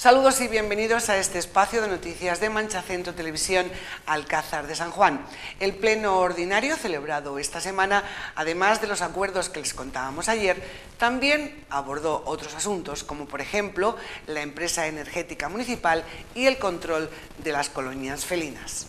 Saludos y bienvenidos a este espacio de noticias de Mancha Centro Televisión Alcázar de San Juan. El pleno ordinario celebrado esta semana, además de los acuerdos que les contábamos ayer, también abordó otros asuntos, como por ejemplo la empresa energética municipal y el control de las colonias felinas.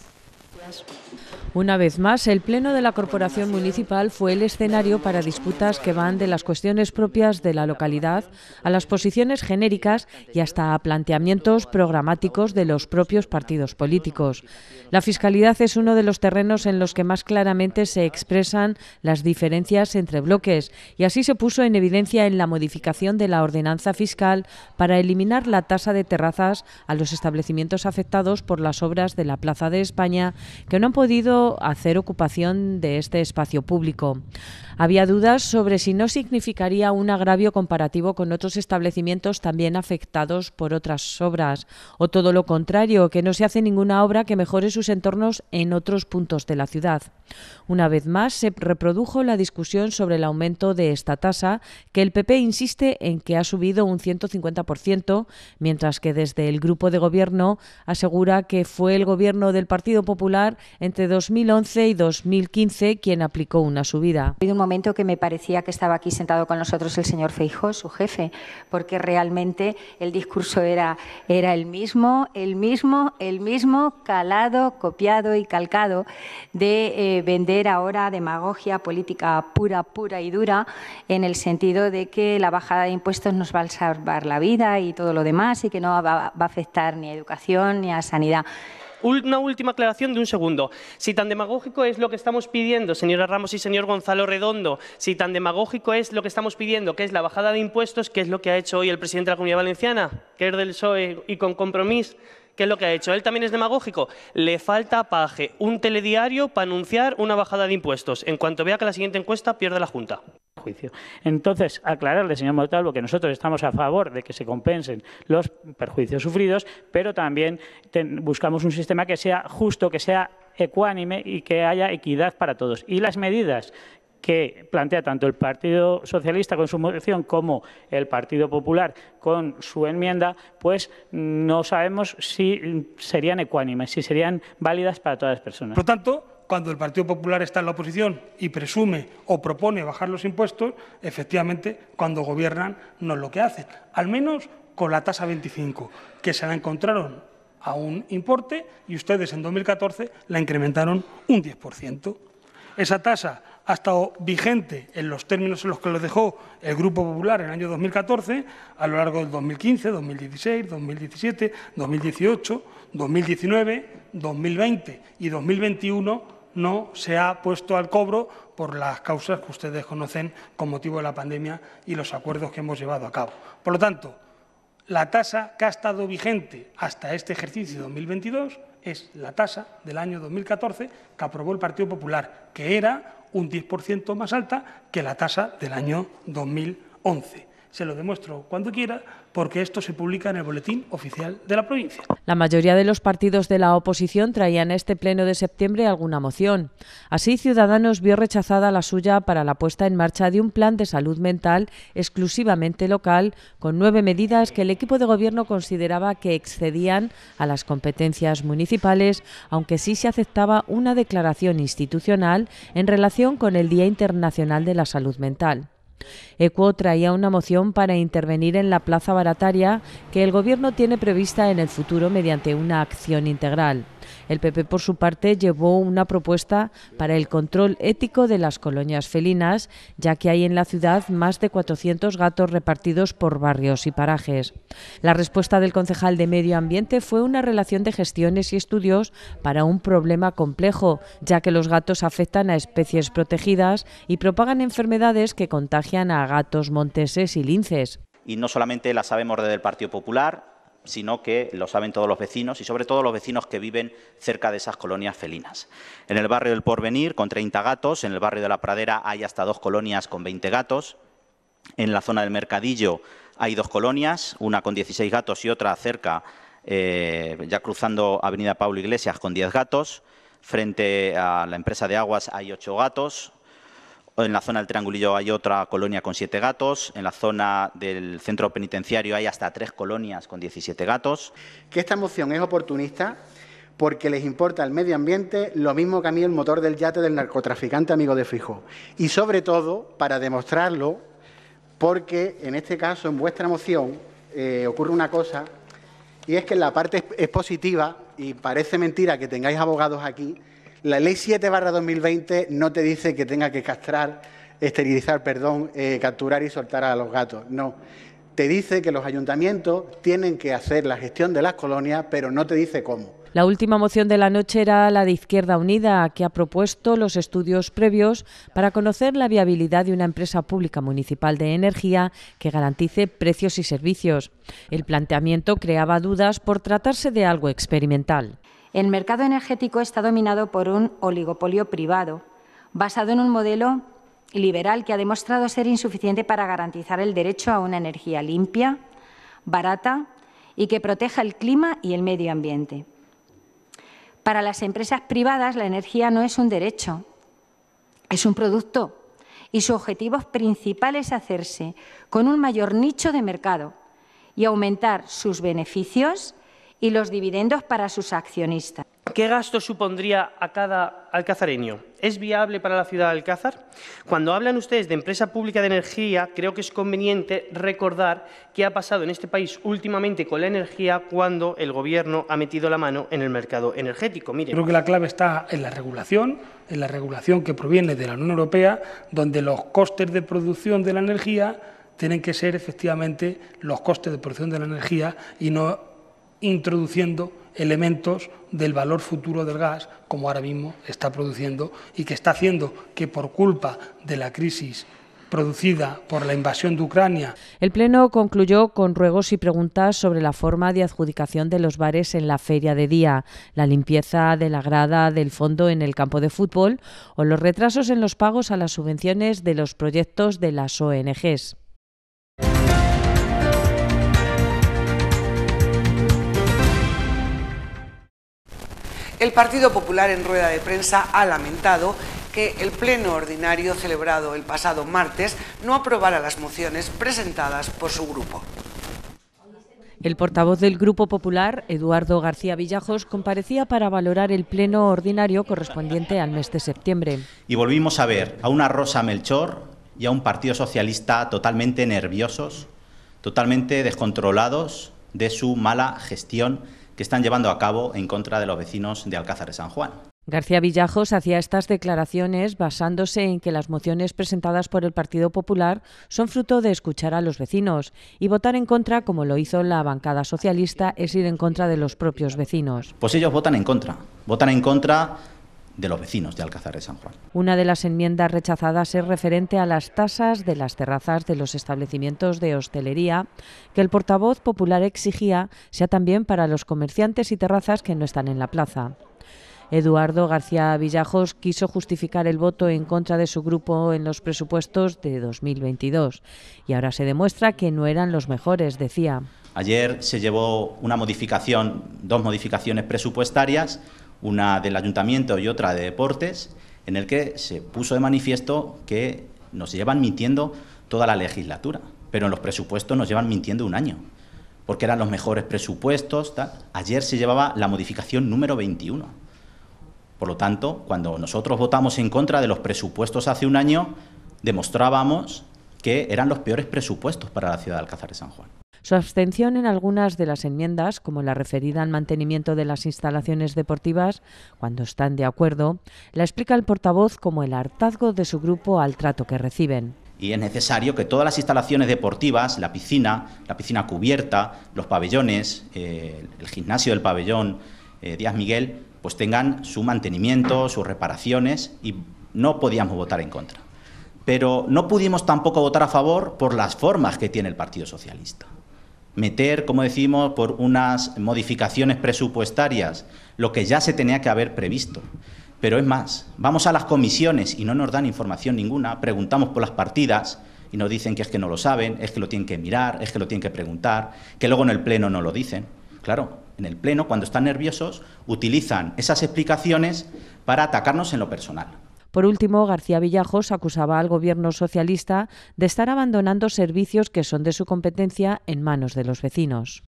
Una vez más, el Pleno de la Corporación Municipal fue el escenario para disputas que van de las cuestiones propias de la localidad a las posiciones genéricas y hasta a planteamientos programáticos de los propios partidos políticos. La fiscalidad es uno de los terrenos en los que más claramente se expresan las diferencias entre bloques y así se puso en evidencia en la modificación de la ordenanza fiscal para eliminar la tasa de terrazas a los establecimientos afectados por las obras de la Plaza de España que no han podido hacer ocupación de este espacio público. Había dudas sobre si no significaría un agravio comparativo con otros establecimientos también afectados por otras obras, o todo lo contrario, que no se hace ninguna obra que mejore sus entornos en otros puntos de la ciudad. Una vez más, se reprodujo la discusión sobre el aumento de esta tasa, que el PP insiste en que ha subido un 150%, mientras que desde el grupo de gobierno asegura que fue el gobierno del Partido Popular entre 2011 y 2015 quien aplicó una subida. Ha un momento que me parecía que estaba aquí sentado con nosotros el señor Feijó, su jefe, porque realmente el discurso era, el mismo, el mismo, el mismo, calado, copiado y calcado de eh, vender ahora demagogia política pura, pura y dura, en el sentido de que la bajada de impuestos nos va a salvar la vida y todo lo demás y que no va a afectar ni a educación ni a sanidad. Una última aclaración de un segundo. Si tan demagógico es lo que estamos pidiendo, señora Ramos y señor Gonzalo Redondo, si tan demagógico es lo que estamos pidiendo, que es la bajada de impuestos, que es lo que ha hecho hoy el presidente de la Comunidad Valenciana, que es del PSOE y con compromiso? que es lo que ha hecho? Él también es demagógico. Le falta paje, un telediario para anunciar una bajada de impuestos. En cuanto vea que la siguiente encuesta pierde la Junta. Entonces, aclararle, señor Montalvo, que nosotros estamos a favor de que se compensen los perjuicios sufridos, pero también buscamos un sistema que sea justo, que sea ecuánime y que haya equidad para todos. Y las medidas que plantea tanto el Partido Socialista con su moción como el Partido Popular con su enmienda, pues mm, no sabemos si serían ecuánimes, si serían válidas para todas las personas. Por tanto, cuando el Partido Popular está en la oposición y presume o propone bajar los impuestos, efectivamente, cuando gobiernan no es lo que hacen. Al menos con la tasa 25, que se la encontraron a un importe y ustedes en 2014 la incrementaron un 10%. Esa tasa ha estado vigente en los términos en los que lo dejó el Grupo Popular en el año 2014, a lo largo del 2015, 2016, 2017, 2018, 2019, 2020 y 2021 no se ha puesto al cobro por las causas que ustedes conocen con motivo de la pandemia y los acuerdos que hemos llevado a cabo. Por lo tanto, la tasa que ha estado vigente hasta este ejercicio 2022 es la tasa del año 2014 que aprobó el Partido Popular, que era un 10% más alta que la tasa del año 2011 se lo demuestro cuando quiera, porque esto se publica en el Boletín Oficial de la Provincia. La mayoría de los partidos de la oposición traían este pleno de septiembre alguna moción. Así, Ciudadanos vio rechazada la suya para la puesta en marcha de un plan de salud mental exclusivamente local, con nueve medidas que el equipo de gobierno consideraba que excedían a las competencias municipales, aunque sí se aceptaba una declaración institucional en relación con el Día Internacional de la Salud Mental. Ecuo traía una moción para intervenir en la plaza barataria que el Gobierno tiene prevista en el futuro mediante una acción integral. El PP, por su parte, llevó una propuesta para el control ético de las colonias felinas, ya que hay en la ciudad más de 400 gatos repartidos por barrios y parajes. La respuesta del concejal de Medio Ambiente fue una relación de gestiones y estudios para un problema complejo, ya que los gatos afectan a especies protegidas y propagan enfermedades que contagian a gatos monteses y linces. Y no solamente la sabemos desde el Partido Popular, sino que lo saben todos los vecinos y sobre todo los vecinos que viven cerca de esas colonias felinas. En el barrio del Porvenir, con 30 gatos, en el barrio de la Pradera hay hasta dos colonias con 20 gatos, en la zona del Mercadillo hay dos colonias, una con 16 gatos y otra cerca, eh, ya cruzando Avenida Pablo Iglesias, con 10 gatos. Frente a la empresa de aguas hay ocho gatos, en la zona del Triangulillo hay otra colonia con siete gatos. En la zona del centro penitenciario hay hasta tres colonias con 17 gatos. Que esta moción es oportunista porque les importa el medio ambiente lo mismo que a mí el motor del yate del narcotraficante amigo de Fijo. Y sobre todo, para demostrarlo, porque en este caso, en vuestra moción, eh, ocurre una cosa, y es que en la parte es positiva, y parece mentira que tengáis abogados aquí, la ley 7 2020 no te dice que tenga que castrar, esterilizar, perdón, eh, capturar y soltar a los gatos. No. Te dice que los ayuntamientos tienen que hacer la gestión de las colonias, pero no te dice cómo. La última moción de la noche era la de Izquierda Unida, que ha propuesto los estudios previos para conocer la viabilidad de una empresa pública municipal de energía que garantice precios y servicios. El planteamiento creaba dudas por tratarse de algo experimental. El mercado energético está dominado por un oligopolio privado, basado en un modelo liberal que ha demostrado ser insuficiente para garantizar el derecho a una energía limpia, barata y que proteja el clima y el medio ambiente. Para las empresas privadas, la energía no es un derecho, es un producto y su objetivo principal es hacerse con un mayor nicho de mercado y aumentar sus beneficios y los dividendos para sus accionistas. ¿Qué gasto supondría a cada alcazareño? ¿Es viable para la ciudad de Alcázar? Cuando hablan ustedes de empresa pública de energía, creo que es conveniente recordar qué ha pasado en este país últimamente con la energía cuando el Gobierno ha metido la mano en el mercado energético. Miren. Creo que la clave está en la regulación, en la regulación que proviene de la Unión Europea, donde los costes de producción de la energía tienen que ser efectivamente los costes de producción de la energía y no introduciendo elementos del valor futuro del gas, como ahora mismo está produciendo y que está haciendo que por culpa de la crisis producida por la invasión de Ucrania. El Pleno concluyó con ruegos y preguntas sobre la forma de adjudicación de los bares en la feria de día, la limpieza de la grada del fondo en el campo de fútbol o los retrasos en los pagos a las subvenciones de los proyectos de las ONGs. El Partido Popular en rueda de prensa ha lamentado que el Pleno Ordinario celebrado el pasado martes no aprobara las mociones presentadas por su grupo. El portavoz del Grupo Popular, Eduardo García Villajos, comparecía para valorar el pleno ordinario correspondiente al mes de septiembre. Y volvimos a ver a una Rosa Melchor y a un Partido Socialista totalmente nerviosos, totalmente descontrolados de su mala gestión que están llevando a cabo en contra de los vecinos de Alcázar de San Juan. García Villajos hacía estas declaraciones basándose en que las mociones presentadas por el Partido Popular son fruto de escuchar a los vecinos y votar en contra, como lo hizo la bancada socialista, es ir en contra de los propios vecinos. Pues ellos votan en contra. Votan en contra de los vecinos de Alcázar de San Juan. Una de las enmiendas rechazadas es referente a las tasas de las terrazas de los establecimientos de hostelería que el portavoz popular exigía sea también para los comerciantes y terrazas que no están en la plaza. Eduardo García Villajos quiso justificar el voto en contra de su grupo en los presupuestos de 2022 y ahora se demuestra que no eran los mejores, decía. Ayer se llevó una modificación, dos modificaciones presupuestarias una del ayuntamiento y otra de deportes, en el que se puso de manifiesto que nos llevan mintiendo toda la legislatura, pero en los presupuestos nos llevan mintiendo un año, porque eran los mejores presupuestos. Ayer se llevaba la modificación número 21. Por lo tanto, cuando nosotros votamos en contra de los presupuestos hace un año, demostrábamos que eran los peores presupuestos para la ciudad de Alcázar de San Juan. Su abstención en algunas de las enmiendas, como la referida al mantenimiento de las instalaciones deportivas, cuando están de acuerdo, la explica el portavoz como el hartazgo de su grupo al trato que reciben. Y es necesario que todas las instalaciones deportivas, la piscina, la piscina cubierta, los pabellones, eh, el gimnasio del pabellón eh, Díaz Miguel, pues tengan su mantenimiento, sus reparaciones y no podíamos votar en contra. Pero no pudimos tampoco votar a favor por las formas que tiene el Partido Socialista meter, como decimos, por unas modificaciones presupuestarias, lo que ya se tenía que haber previsto. Pero es más, vamos a las comisiones y no nos dan información ninguna, preguntamos por las partidas y nos dicen que es que no lo saben, es que lo tienen que mirar, es que lo tienen que preguntar, que luego en el Pleno no lo dicen. Claro, en el Pleno, cuando están nerviosos, utilizan esas explicaciones para atacarnos en lo personal. Por último, García Villajos acusaba al gobierno socialista de estar abandonando servicios que son de su competencia en manos de los vecinos.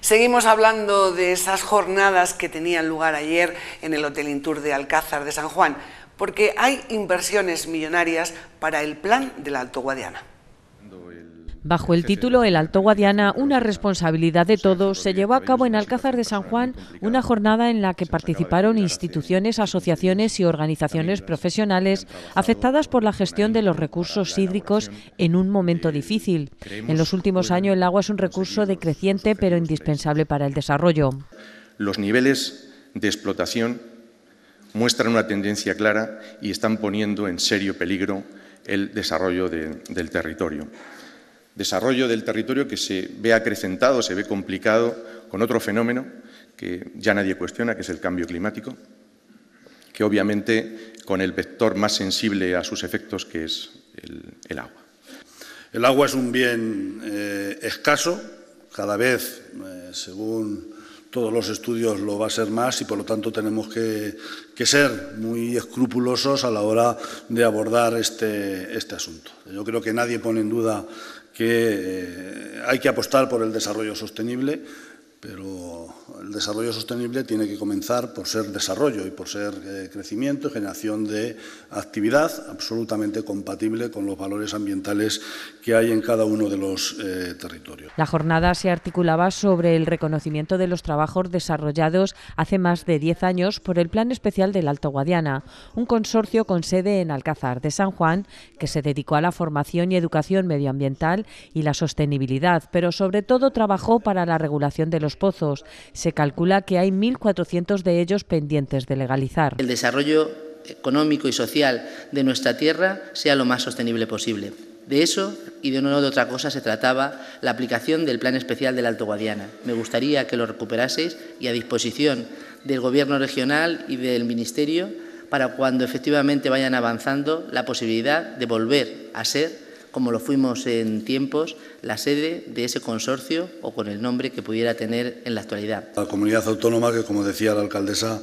Seguimos hablando de esas jornadas que tenían lugar ayer en el Hotel Intur de Alcázar de San Juan, porque hay inversiones millonarias para el plan de la Alto Guadiana. Bajo el título El Alto Guadiana, una responsabilidad de todos, se llevó a cabo en Alcázar de San Juan una jornada en la que participaron instituciones, asociaciones y organizaciones profesionales afectadas por la gestión de los recursos hídricos en un momento difícil. En los últimos años el agua es un recurso decreciente pero indispensable para el desarrollo. Los niveles de explotación muestran una tendencia clara y están poniendo en serio peligro el desarrollo del territorio desarrollo del territorio que se ve acrecentado, se ve complicado con otro fenómeno que ya nadie cuestiona, que es el cambio climático, que obviamente con el vector más sensible a sus efectos, que es el, agua. El agua es un bien eh, escaso, cada vez, eh, según todos los estudios, lo va a ser más y por lo tanto tenemos que, ser muy escrupulosos a la hora de abordar este, este asunto. Yo creo que nadie pone en duda que eh, hay que apostar por el desarrollo sostenible, pero el desarrollo sostenible tiene que comenzar por ser desarrollo y por ser eh, crecimiento y generación de actividad absolutamente compatible con los valores ambientales que hay en cada uno de los eh, territorios. La jornada se articulaba sobre el reconocimiento de los trabajos desarrollados hace más de 10 años por el Plan Especial del Alto Guadiana, un consorcio con sede en Alcázar de San Juan que se dedicó a la formación y educación medioambiental y la sostenibilidad, pero sobre todo trabajó para la regulación de los pozos. Se calcula que hay 1.400 de ellos pendientes de legalizar. El desarrollo económico y social de nuestra tierra sea lo más sostenible posible. De eso y de no de otra cosa se trataba la aplicación del Plan Especial del Alto Guadiana. Me gustaría que lo recuperaseis y a disposición del Gobierno regional y del Ministerio para cuando efectivamente vayan avanzando la posibilidad de volver a ser como lo fuimos en tiempos, la sede de ese consorcio o con el nombre que pudiera tener en la actualidad. La comunidad autónoma, que como decía la alcaldesa,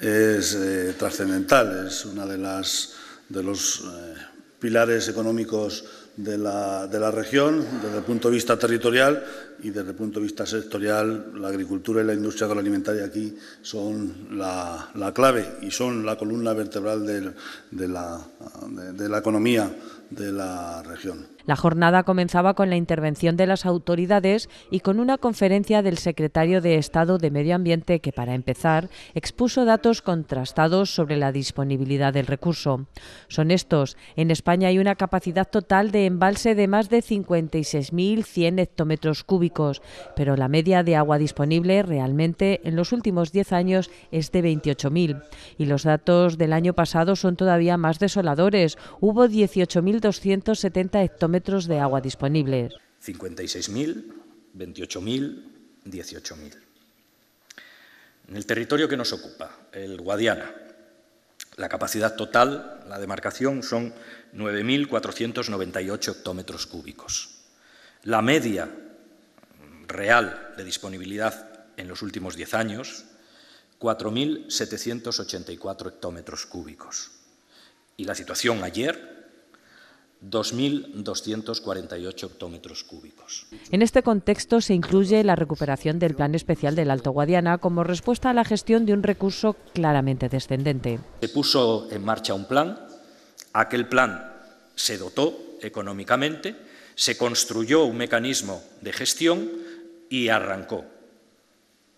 es eh, trascendental, es una de las de los eh, pilares económicos de la, región desde el punto de vista territorial y desde el punto de vista sectorial. La agricultura y la industria agroalimentaria aquí son la, clave y son la columna vertebral de la economía de la región. La jornada comenzaba con la intervención de las autoridades y con una conferencia del secretario de Estado de Medio Ambiente que, para empezar, expuso datos contrastados sobre la disponibilidad del recurso. Son estos. En España hay una capacidad total de embalse de más de 56.100 hectómetros cúbicos, pero la media de agua disponible realmente en los últimos 10 años es de 28.000. Y los datos del año pasado son todavía más desoladores. Hubo 18.270 hectómetros de agua disponibles. 56.000, 28.000, 18.000. En el territorio que nos ocupa, el Guadiana, la capacidad total, la demarcación, son 9.498 hectómetros cúbicos. La media real de disponibilidad en los últimos 10 años, 4.784 hectómetros cúbicos. Y la situación ayer, 2.248 hectómetros cúbicos. En este contexto se incluye la recuperación del Plan Especial del Alto Guadiana como respuesta a la gestión de un recurso claramente descendente. Se puso en marcha un plan, aquel plan se dotó económicamente, se construyó un mecanismo de gestión y arrancó.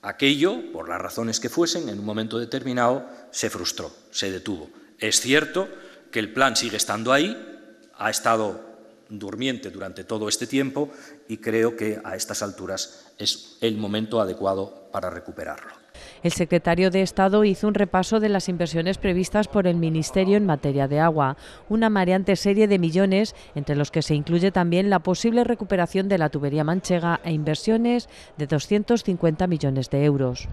Aquello, por las razones que fuesen, en un momento determinado se frustró, se detuvo. Es cierto que el plan sigue estando ahí, ha estado durmiente durante todo este tiempo y creo que a estas alturas es el momento adecuado para recuperarlo. El secretario de Estado hizo un repaso de las inversiones previstas por el Ministerio en materia de agua, una mareante serie de millones, entre los que se incluye también la posible recuperación de la tubería manchega e inversiones de 250 millones de euros.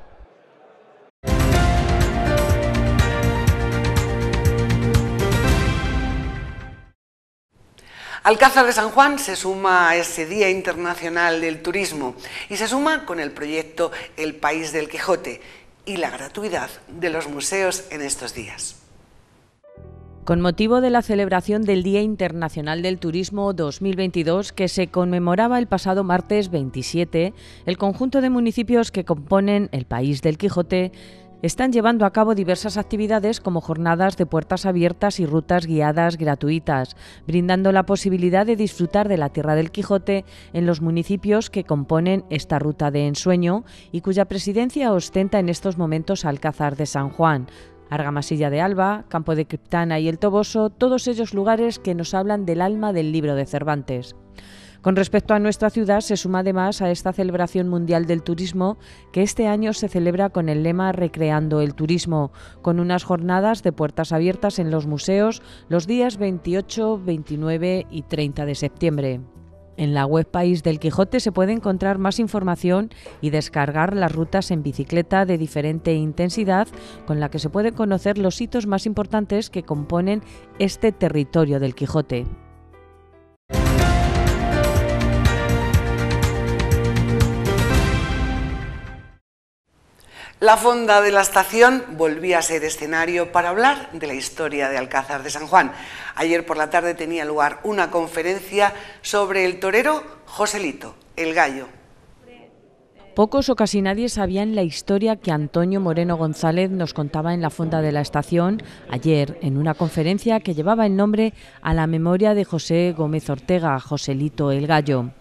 Alcázar de San Juan se suma a ese Día Internacional del Turismo y se suma con el proyecto El País del Quijote y la gratuidad de los museos en estos días. Con motivo de la celebración del Día Internacional del Turismo 2022, que se conmemoraba el pasado martes 27, el conjunto de municipios que componen el País del Quijote están llevando a cabo diversas actividades como jornadas de puertas abiertas y rutas guiadas gratuitas, brindando la posibilidad de disfrutar de la Tierra del Quijote en los municipios que componen esta ruta de ensueño y cuya presidencia ostenta en estos momentos Alcázar de San Juan, Argamasilla de Alba, Campo de Criptana y El Toboso, todos ellos lugares que nos hablan del alma del libro de Cervantes. Con respecto a nuestra ciudad, se suma además a esta celebración mundial del turismo que este año se celebra con el lema Recreando el Turismo, con unas jornadas de puertas abiertas en los museos los días 28, 29 y 30 de septiembre. En la web País del Quijote se puede encontrar más información y descargar las rutas en bicicleta de diferente intensidad con la que se pueden conocer los hitos más importantes que componen este territorio del Quijote. La fonda de la estación volvía a ser escenario para hablar de la historia de Alcázar de San Juan. Ayer por la tarde tenía lugar una conferencia sobre el torero Joselito, el gallo. Pocos o casi nadie sabían la historia que Antonio Moreno González nos contaba en la fonda de la estación ayer en una conferencia que llevaba el nombre a la memoria de José Gómez Ortega, Joselito el Gallo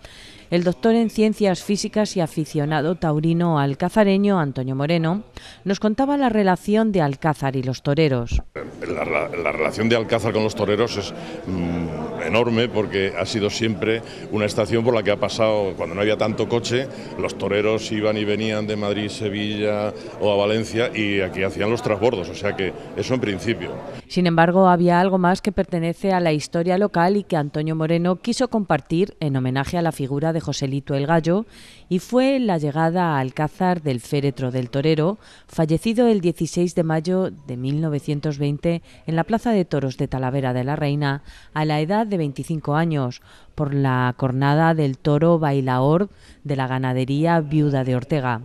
el doctor en ciencias físicas y aficionado taurino alcazareño Antonio Moreno nos contaba la relación de Alcázar y los toreros. La, relación de Alcázar con los toreros es mm, enorme porque ha sido siempre una estación por la que ha pasado, cuando no había tanto coche, los toreros iban y venían de Madrid, Sevilla o a Valencia y aquí hacían los trasbordos, o sea que eso en principio. Sin embargo, había algo más que pertenece a la historia local y que Antonio Moreno quiso compartir en homenaje a la figura de Joselito el Gallo y fue la llegada a Alcázar del féretro del torero, fallecido el 16 de mayo de 1920 en la Plaza de Toros de Talavera de la Reina a la edad de 25 años por la cornada del toro bailaor de la ganadería viuda de Ortega.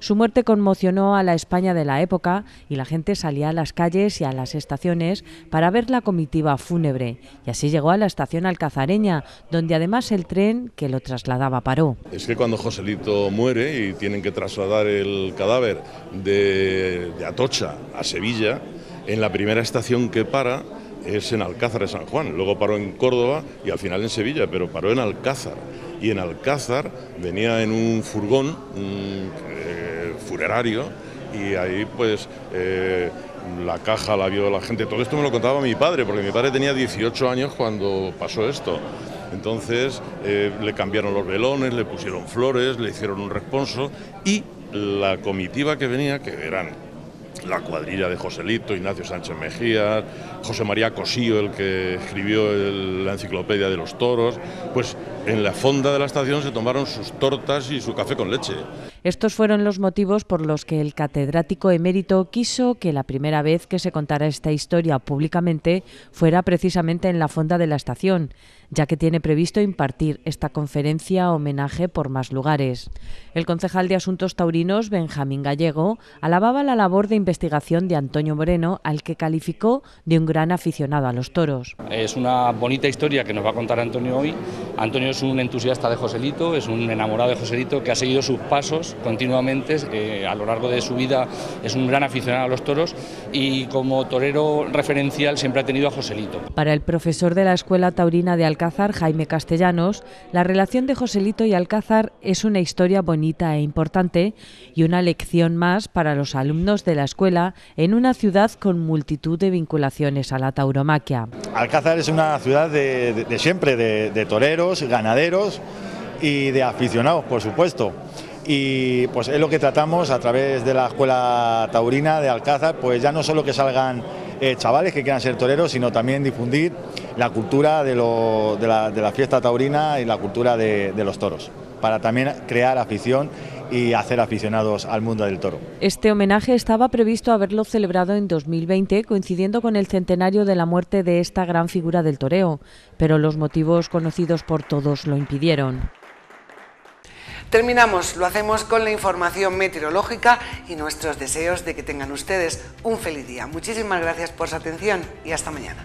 Su muerte conmocionó a la España de la época y la gente salía a las calles y a las estaciones para ver la comitiva fúnebre. Y así llegó a la estación alcazareña, donde además el tren que lo trasladaba paró. Es que cuando Joselito muere y tienen que trasladar el cadáver de, Atocha a Sevilla, en la primera estación que para es en Alcázar de San Juan, luego paró en Córdoba y al final en Sevilla, pero paró en Alcázar y en Alcázar venía en un furgón un, eh, funerario y ahí pues eh, la caja la vio la gente. Todo esto me lo contaba mi padre, porque mi padre tenía 18 años cuando pasó esto. Entonces eh, le cambiaron los velones, le pusieron flores, le hicieron un responso y la comitiva que venía, que eran la cuadrilla de Joselito, Ignacio Sánchez Mejías, José María Cosío, el que escribió la enciclopedia de los toros, pues en la fonda de la estación se tomaron sus tortas y su café con leche. Estos fueron los motivos por los que el catedrático emérito quiso que la primera vez que se contara esta historia públicamente fuera precisamente en la fonda de la estación, ya que tiene previsto impartir esta conferencia homenaje por más lugares. El concejal de Asuntos Taurinos, Benjamín Gallego, alababa la labor de investigación de Antonio Moreno, al que calificó de un gran aficionado a los toros. Es una bonita historia que nos va a contar Antonio hoy. Antonio es un entusiasta de Joselito, es un enamorado de Joselito que ha seguido sus pasos continuamente eh, a lo largo de su vida, es un gran aficionado a los toros y como torero referencial siempre ha tenido a Joselito. Para el profesor de la Escuela Taurina de Alcázar, Jaime Castellanos, la relación de Joselito y Alcázar es una historia bonita e importante y una lección más para los alumnos de la escuela en una ciudad con multitud de vinculaciones a la tauromaquia. Alcázar es una ciudad de, siempre, de, de toreros, ganaderos y de aficionados, por supuesto. Y pues es lo que tratamos a través de la Escuela Taurina de Alcázar, pues ya no solo que salgan eh, chavales que quieran ser toreros, sino también difundir la cultura de, la, fiesta taurina y la cultura de, de los toros, para también crear afición y hacer aficionados al mundo del toro. Este homenaje estaba previsto haberlo celebrado en 2020, coincidiendo con el centenario de la muerte de esta gran figura del toreo, pero los motivos conocidos por todos lo impidieron. Terminamos, lo hacemos con la información meteorológica y nuestros deseos de que tengan ustedes un feliz día. Muchísimas gracias por su atención y hasta mañana.